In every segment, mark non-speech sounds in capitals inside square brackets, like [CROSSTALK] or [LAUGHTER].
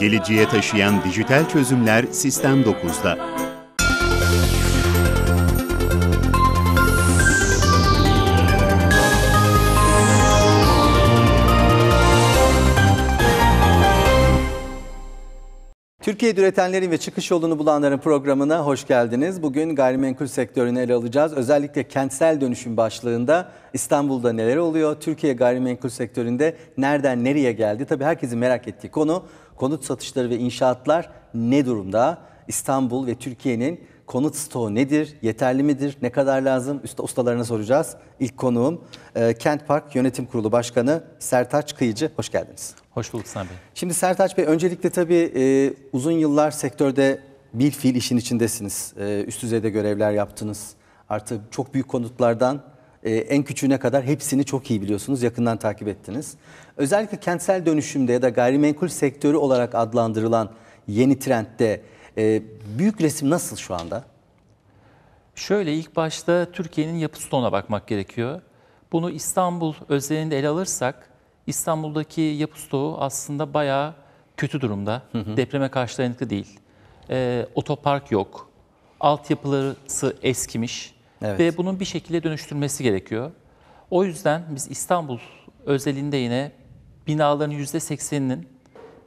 Geleceğe taşıyan dijital çözümler Sistem 9'da. Türkiye'de üretenlerin ve çıkış yolunu bulanların programına hoş geldiniz. Bugün gayrimenkul sektörünü ele alacağız. Özellikle kentsel dönüşüm başlığında İstanbul'da neler oluyor? Türkiye gayrimenkul sektöründe nereden nereye geldi? Tabii herkesin merak ettiği konu konut satışları ve inşaatlar ne durumda? İstanbul ve Türkiye'nin konut stoğu nedir, yeterli midir, ne kadar lazım? Üst ustalarına soracağız. İlk konuğum e, Kent Park Yönetim Kurulu Başkanı Sertaç Kıyıcı. Hoş geldiniz. Hoş bulduk Sinan Bey. Şimdi Sertaç Bey öncelikle tabii e, uzun yıllar sektörde bir fiil işin içindesiniz. E, üst düzeyde görevler yaptınız. Artı çok büyük konutlardan e, en küçüğüne kadar hepsini çok iyi biliyorsunuz, yakından takip ettiniz. Özellikle kentsel dönüşümde ya da gayrimenkul sektörü olarak adlandırılan yeni trendde e, büyük resim nasıl şu anda? Şöyle ilk başta Türkiye'nin yapı stoğuna bakmak gerekiyor. Bunu İstanbul özelinde ele alırsak İstanbul'daki yapı stoğu aslında bayağı kötü durumda. Hı hı. Depreme karşı dayanıklı değil. E, otopark yok. Altyapıları eskimiş. Evet. Ve bunun bir şekilde dönüştürmesi gerekiyor. O yüzden biz İstanbul özelinde yine binaların %80'inin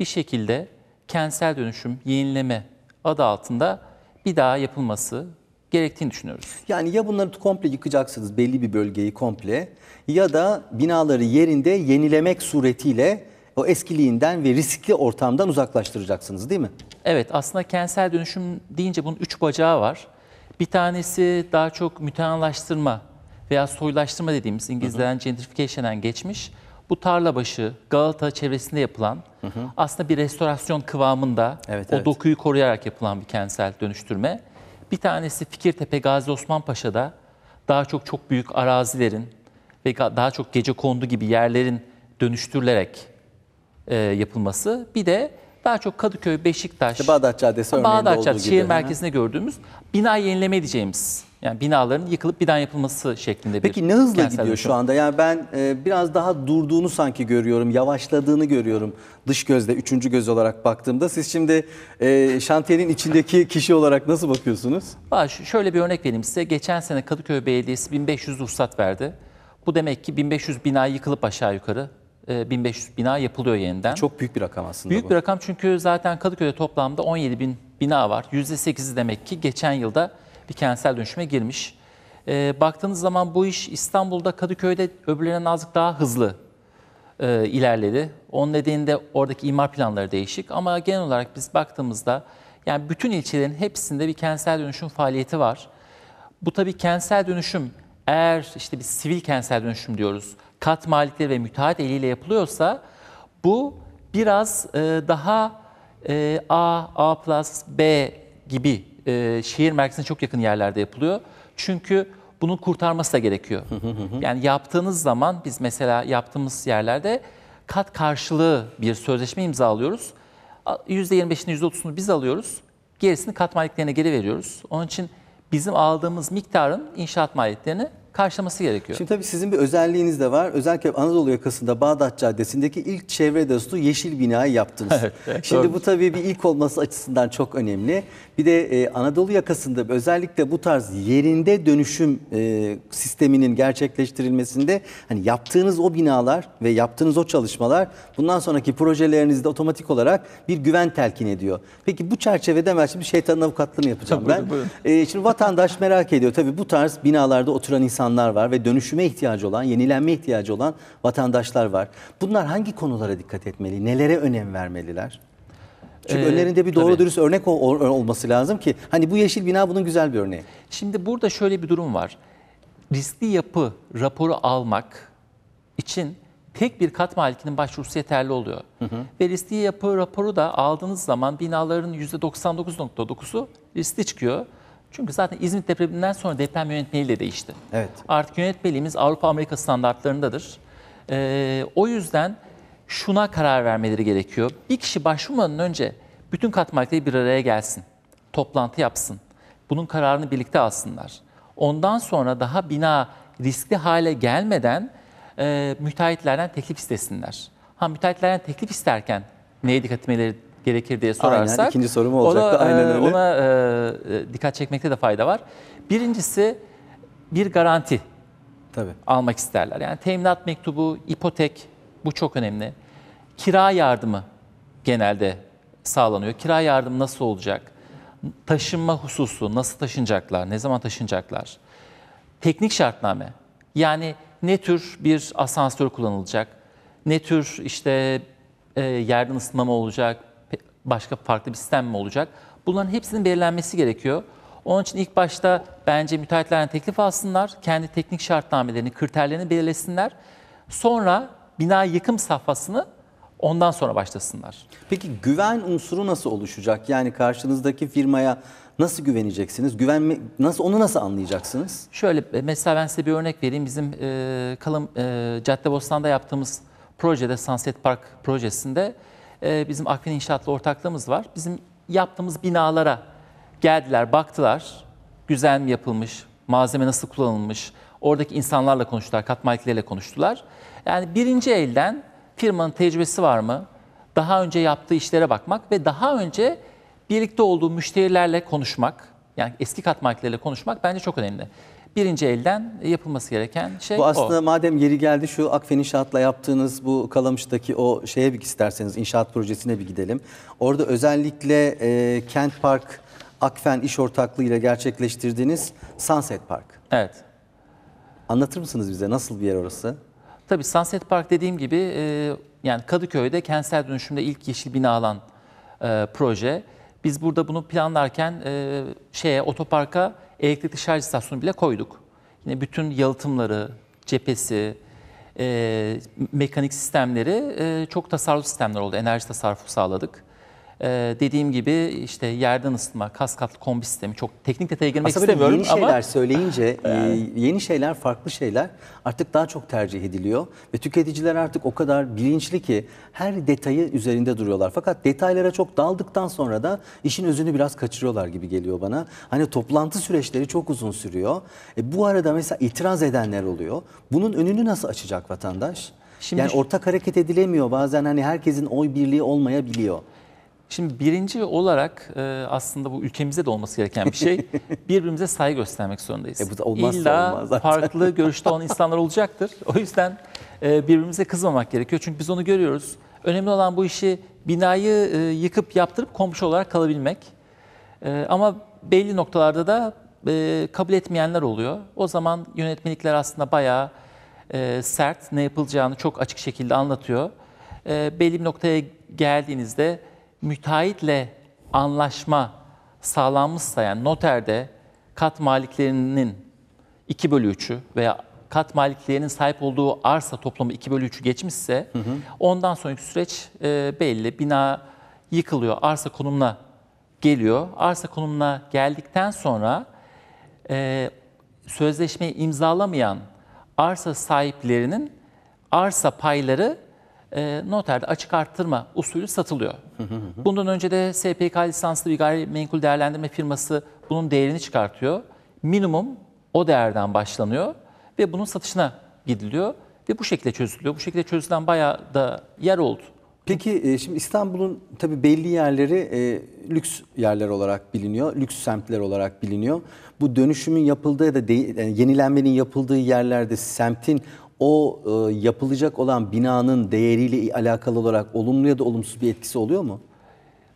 bir şekilde kentsel dönüşüm, yenileme adı altında bir daha yapılması gerektiğini düşünüyoruz. Yani ya bunları komple yıkacaksınız belli bir bölgeyi komple ya da binaları yerinde yenilemek suretiyle o eskiliğinden ve riskli ortamdan uzaklaştıracaksınız değil mi? Evet aslında kentsel dönüşüm deyince bunun üç bacağı var. Bir tanesi daha çok müteanlaştırma veya soylaştırma dediğimiz İngilizce'den gentrification'den geçmiş. Bu Tarlabaşı, Galata çevresinde yapılan hı hı. aslında bir restorasyon kıvamında evet, o evet. dokuyu koruyarak yapılan bir kentsel dönüştürme. Bir tanesi Fikirtepe Gazi Osman Paşa'da daha çok çok büyük arazilerin ve daha çok gece kondu gibi yerlerin dönüştürülerek e, yapılması. Bir de daha çok Kadıköy, Beşiktaş, işte Bağdat Caddesi Bağdat Caddesi, şehir gibi. merkezinde gördüğümüz bina yenileme diyeceğimiz yani binaların yıkılıp birden yapılması şeklinde Peki, bir Peki ne hızla gidiyor dönüşüm. şu anda? Yani ben e, biraz daha durduğunu sanki görüyorum, yavaşladığını görüyorum dış gözle, üçüncü göz olarak baktığımda. Siz şimdi e, şantiyenin içindeki [LAUGHS] kişi olarak nasıl bakıyorsunuz? Baş, şöyle bir örnek vereyim size. Geçen sene Kadıköy Belediyesi 1500 ruhsat verdi. Bu demek ki 1500 bina yıkılıp aşağı yukarı 1500 ee, bina yapılıyor yeniden. Çok büyük bir rakam aslında Büyük bu. bir rakam çünkü zaten Kadıköy'de toplamda 17 bin bina var. %8'i demek ki geçen yılda bir kentsel dönüşüme girmiş. E, baktığınız zaman bu iş İstanbul'da Kadıköy'de öbürlerine azıcık daha hızlı e, ilerledi. Onun nedeni de oradaki imar planları değişik ama genel olarak biz baktığımızda yani bütün ilçelerin hepsinde bir kentsel dönüşüm faaliyeti var. Bu tabii kentsel dönüşüm eğer işte bir sivil kentsel dönüşüm diyoruz kat malikleri ve müteahhit eliyle yapılıyorsa bu biraz e, daha e, A, A+, B gibi e, şehir merkezine çok yakın yerlerde yapılıyor. Çünkü bunun kurtarması da gerekiyor. yani yaptığınız zaman biz mesela yaptığımız yerlerde kat karşılığı bir sözleşme imzalıyoruz. %25'ini %30'unu biz alıyoruz. Gerisini kat maliklerine geri veriyoruz. Onun için bizim aldığımız miktarın inşaat maliyetlerini karşılaması gerekiyor. Şimdi tabii sizin bir özelliğiniz de var. Özellikle Anadolu yakasında Bağdat Caddesi'ndeki ilk çevre dostu yeşil binayı yaptınız. [LAUGHS] evet, evet, Şimdi doğru. bu tabii bir ilk olması açısından çok önemli. Bir de e, Anadolu yakasında özellikle bu tarz yerinde dönüşüm e, sisteminin gerçekleştirilmesinde hani yaptığınız o binalar ve yaptığınız o çalışmalar bundan sonraki projelerinizde otomatik olarak bir güven telkin ediyor. Peki bu çerçevede ben şimdi şeytanın avukatlığını yapacağım tabii, ben. Buyurun, buyurun. E, şimdi vatandaş merak ediyor tabii bu tarz binalarda oturan insan insanlar var ve dönüşüme ihtiyacı olan, yenilenme ihtiyacı olan vatandaşlar var. Bunlar hangi konulara dikkat etmeli? Nelere önem vermeliler? Çünkü ee, önlerinde bir doğru tabii. dürüst örnek ol, olması lazım ki hani bu yeşil bina bunun güzel bir örneği. Şimdi burada şöyle bir durum var. Riskli yapı raporu almak için tek bir kat malikinin başvurusu yeterli oluyor. Hı hı. Ve riskli yapı raporu da aldığınız zaman binaların %99.9'u riskli çıkıyor. Çünkü zaten İzmit depreminden sonra deprem yönetmeliği de değişti. Evet. Artık yönetmeliğimiz Avrupa-Amerika standartlarındadır. Ee, o yüzden şuna karar vermeleri gerekiyor. Bir kişi başvurmadan önce bütün kat maddeleri bir araya gelsin. Toplantı yapsın. Bunun kararını birlikte alsınlar. Ondan sonra daha bina riskli hale gelmeden e, müteahhitlerden teklif istesinler. Ha müteahhitlerden teklif isterken neye dikkat etmeleri gerekir diye sorarsak. Aynen ikinci sorum olacaktı. Ona, e, Aynen öyle. Ona e, dikkat çekmekte de fayda var. Birincisi bir garanti Tabii. almak isterler. Yani teminat mektubu, ipotek bu çok önemli. Kira yardımı genelde sağlanıyor. Kira yardımı nasıl olacak? Taşınma hususu nasıl taşınacaklar? Ne zaman taşınacaklar? Teknik şartname. Yani ne tür bir asansör kullanılacak? Ne tür işte e, yerden ısınma olacak? başka farklı bir sistem mi olacak? Bunların hepsinin belirlenmesi gerekiyor. Onun için ilk başta bence müteahhitlerden teklif alsınlar, kendi teknik şartnamelerini, kriterlerini belirlesinler. Sonra bina yıkım safhasını ondan sonra başlasınlar. Peki güven unsuru nasıl oluşacak? Yani karşınızdaki firmaya nasıl güveneceksiniz? Güvenme nasıl onu nasıl anlayacaksınız? Şöyle e, mesela ben size bir örnek vereyim. Bizim e, Kalın e, Caddebostan'da yaptığımız projede Sunset Park projesinde ee, bizim Akfin İnşaat'la ortaklığımız var. Bizim yaptığımız binalara geldiler, baktılar. Güzel mi yapılmış, malzeme nasıl kullanılmış, oradaki insanlarla konuştular, kat konuştular. Yani birinci elden firmanın tecrübesi var mı? Daha önce yaptığı işlere bakmak ve daha önce birlikte olduğu müşterilerle konuşmak, yani eski kat konuşmak bence çok önemli birinci elden yapılması gereken şey bu. aslında o. madem yeri geldi şu Akfen İnşaat'la yaptığınız bu Kalamış'taki o şeye bir isterseniz inşaat projesine bir gidelim. Orada özellikle e, Kent Park Akfen İş Ortaklığı ile gerçekleştirdiğiniz Sunset Park. Evet. Anlatır mısınız bize nasıl bir yer orası? Tabii Sunset Park dediğim gibi e, yani Kadıköy'de kentsel dönüşümde ilk yeşil bina alan e, proje. Biz burada bunu planlarken e, şeye otoparka elektrikli şarj istasyonu bile koyduk. Yine bütün yalıtımları, cephesi, e, mekanik sistemleri e, çok tasarruf sistemler oldu. Enerji tasarrufu sağladık. Ee, dediğim gibi işte yerden ısıtma, kas katlı kombi sistemi çok teknik detaya girmek Aslında istemiyorum yeni ama... şeyler söyleyince yani. [LAUGHS] e, yeni şeyler, farklı şeyler artık daha çok tercih ediliyor. Ve tüketiciler artık o kadar bilinçli ki her detayı üzerinde duruyorlar. Fakat detaylara çok daldıktan sonra da işin özünü biraz kaçırıyorlar gibi geliyor bana. Hani toplantı süreçleri çok uzun sürüyor. E, bu arada mesela itiraz edenler oluyor. Bunun önünü nasıl açacak vatandaş? Şimdi yani ortak hareket edilemiyor. Bazen hani herkesin oy birliği olmayabiliyor. Şimdi birinci olarak e, aslında bu ülkemizde de olması gereken bir şey. [LAUGHS] birbirimize saygı göstermek zorundayız. E bu da olmazsa İlla olmaz zaten. farklı görüşte olan insanlar olacaktır. O yüzden e, birbirimize kızmamak gerekiyor. Çünkü biz onu görüyoruz. Önemli olan bu işi binayı e, yıkıp yaptırıp komşu olarak kalabilmek. E, ama belli noktalarda da e, kabul etmeyenler oluyor. O zaman yönetmelikler aslında bayağı e, sert, ne yapılacağını çok açık şekilde anlatıyor. E, belli bir noktaya geldiğinizde müteahhitle anlaşma sağlanmışsa yani noterde kat maliklerinin 2 bölü 3'ü veya kat maliklerinin sahip olduğu arsa toplamı 2 bölü 3'ü geçmişse hı hı. ondan sonraki süreç e, belli. Bina yıkılıyor, arsa konumuna geliyor. Arsa konumuna geldikten sonra e, sözleşmeyi imzalamayan arsa sahiplerinin arsa payları e, noterde açık arttırma usulü satılıyor. Bundan önce de SPK lisanslı bir gayrimenkul değerlendirme firması bunun değerini çıkartıyor. Minimum o değerden başlanıyor ve bunun satışına gidiliyor ve bu şekilde çözülüyor. Bu şekilde çözülen bayağı da yer oldu. Peki e, şimdi İstanbul'un tabii belli yerleri e, lüks yerler olarak biliniyor, lüks semtler olarak biliniyor. Bu dönüşümün yapıldığı ya da de, yani e, yenilenmenin yapıldığı yerlerde semtin o e, yapılacak olan binanın değeriyle alakalı olarak olumlu ya da olumsuz bir etkisi oluyor mu?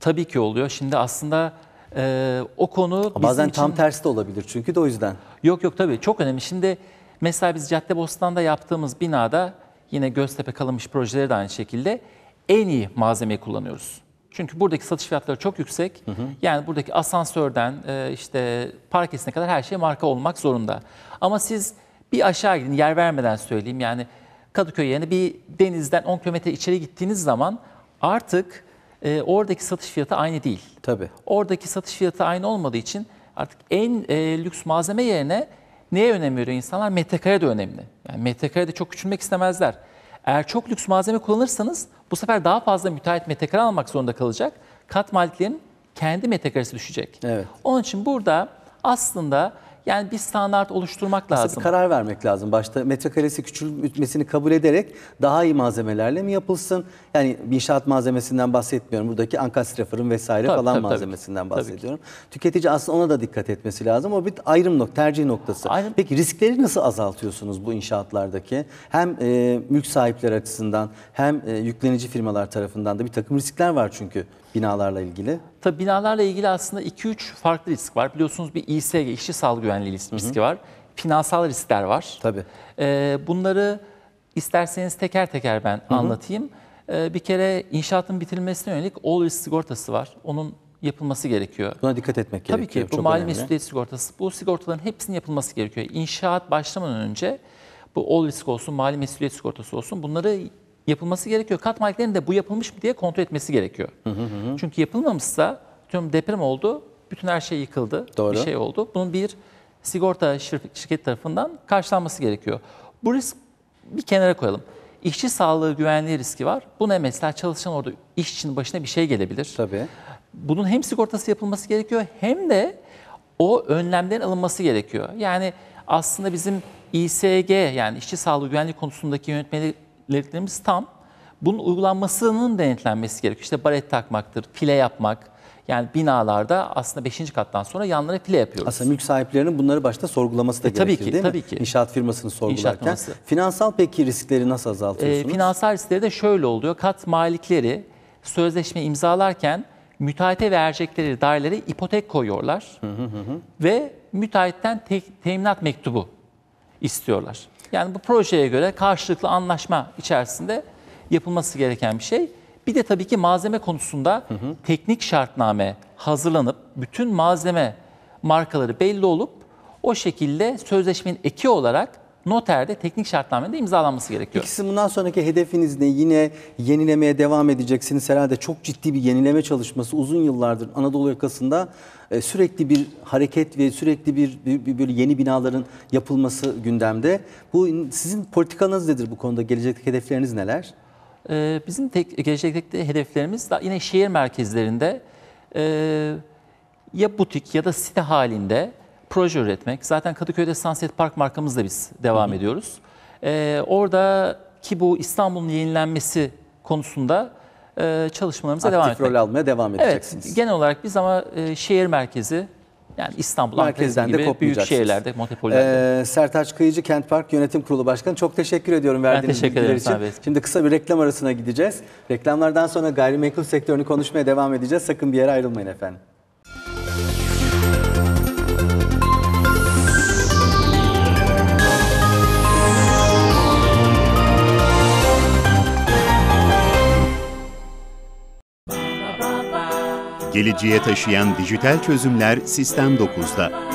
Tabii ki oluyor. Şimdi aslında e, o konu bizim Bazen için... tam tersi de olabilir çünkü de o yüzden. Yok yok tabii çok önemli. Şimdi mesela biz Caddebostan'da yaptığımız binada yine Göztepe kalınmış projeleri de aynı şekilde en iyi malzemeyi kullanıyoruz. Çünkü buradaki satış fiyatları çok yüksek. Hı hı. Yani buradaki asansörden e, işte parkesine kadar her şey marka olmak zorunda. Ama siz bir aşağı gidin yer vermeden söyleyeyim yani Kadıköy yerine bir denizden 10 kilometre içeri gittiğiniz zaman artık e, oradaki satış fiyatı aynı değil. Tabii. Oradaki satış fiyatı aynı olmadığı için artık en e, lüks malzeme yerine neye önem veriyor insanlar? Metrekare de önemli. Yani de çok küçülmek istemezler. Eğer çok lüks malzeme kullanırsanız bu sefer daha fazla müteahhit metrekare almak zorunda kalacak. Kat maliklerin kendi metrekaresi düşecek. Evet. Onun için burada aslında yani bir standart oluşturmak Aslında lazım. Bir karar vermek lazım. Başta metrekaresi küçülmesini kabul ederek daha iyi malzemelerle mi yapılsın? Yani inşaat malzemesinden bahsetmiyorum. Buradaki ankastre fırın vesaire tabii, falan tabii, malzemesinden tabii. bahsediyorum. Tabii Tüketici aslında ona da dikkat etmesi lazım. O bir ayrım nok tercih noktası. Aynen. Peki riskleri nasıl azaltıyorsunuz bu inşaatlardaki? Hem e, mülk sahipleri açısından hem e, yüklenici firmalar tarafından da bir takım riskler var çünkü binalarla ilgili. Tabi binalarla ilgili aslında 2-3 farklı risk var. Biliyorsunuz bir İSG, işçi sağlık güvenliği riski var. Finansal riskler var. Tabii. Ee, bunları isterseniz teker teker ben Hı-hı. anlatayım. Ee, bir kere inşaatın bitirilmesine yönelik all risk sigortası var. Onun yapılması gerekiyor. Buna dikkat etmek gerekiyor. Tabii ki bu mali mesuliyet sigortası. Bu sigortaların hepsinin yapılması gerekiyor. İnşaat başlamadan önce bu all risk olsun, mali mesuliyet sigortası olsun bunları yapılması gerekiyor. Kat maliklerin de bu yapılmış mı diye kontrol etmesi gerekiyor. Hı hı hı. Çünkü yapılmamışsa tüm deprem oldu, bütün her şey yıkıldı, Doğru. bir şey oldu. Bunun bir sigorta şirket tarafından karşılanması gerekiyor. Bu risk bir kenara koyalım. İşçi sağlığı güvenliği riski var. Bu ne mesela çalışan orada işçinin başına bir şey gelebilir. Tabii. Bunun hem sigortası yapılması gerekiyor hem de o önlemlerin alınması gerekiyor. Yani aslında bizim İSG yani işçi sağlığı güvenliği konusundaki yönetmeli belirtilerimiz tam. Bunun uygulanmasının denetlenmesi gerekiyor. İşte baret takmaktır, pile yapmak. Yani binalarda aslında 5. kattan sonra yanlara pile yapıyoruz. Aslında mülk sahiplerinin bunları başta sorgulaması da e, gerekir tabii ki, değil tabii mi? Ki. İnşaat firmasını sorgularken. İnşaat firması. Finansal peki riskleri nasıl azaltıyorsunuz? E, finansal riskleri de şöyle oluyor. Kat malikleri sözleşme imzalarken müteahhite verecekleri dairelere ipotek koyuyorlar. Hı hı hı. Ve müteahhitten te teminat mektubu istiyorlar. Yani bu projeye göre karşılıklı anlaşma içerisinde yapılması gereken bir şey. Bir de tabii ki malzeme konusunda hı hı. teknik şartname hazırlanıp bütün malzeme markaları belli olup o şekilde sözleşmenin eki olarak noterde teknik şartnamede imzalanması gerekiyor. İkisi bundan sonraki hedefiniz ne? Yine yenilemeye devam edeceksiniz. Herhalde çok ciddi bir yenileme çalışması uzun yıllardır Anadolu yakasında e, sürekli bir hareket ve sürekli bir, bir, bir böyle yeni binaların yapılması gündemde. Bu sizin politikanız nedir bu konuda? Gelecekteki hedefleriniz neler? E, bizim tek, gelecekteki hedeflerimiz da yine şehir merkezlerinde e, ya butik ya da site halinde proje üretmek. Zaten Kadıköy'de Sunset Park markamızla biz devam Hı-hı. ediyoruz. Ee, orada ki bu İstanbul'un yenilenmesi konusunda e, çalışmalarımıza Aktif devam etmek. Aktif rol almaya devam edeceksiniz. Evet, genel olarak biz ama e, şehir merkezi yani İstanbul, Merkezden Ankara gibi büyük şehirlerde, metropollerde. Ee, Sertaç Kıyıcı Kent Park Yönetim Kurulu Başkanı çok teşekkür ediyorum verdiğiniz ben teşekkür bilgiler için. Abi. Şimdi kısa bir reklam arasına gideceğiz. Reklamlardan sonra gayrimenkul sektörünü konuşmaya devam edeceğiz. Sakın bir yere ayrılmayın efendim. Geleceğe taşıyan dijital çözümler Sistem 9'da.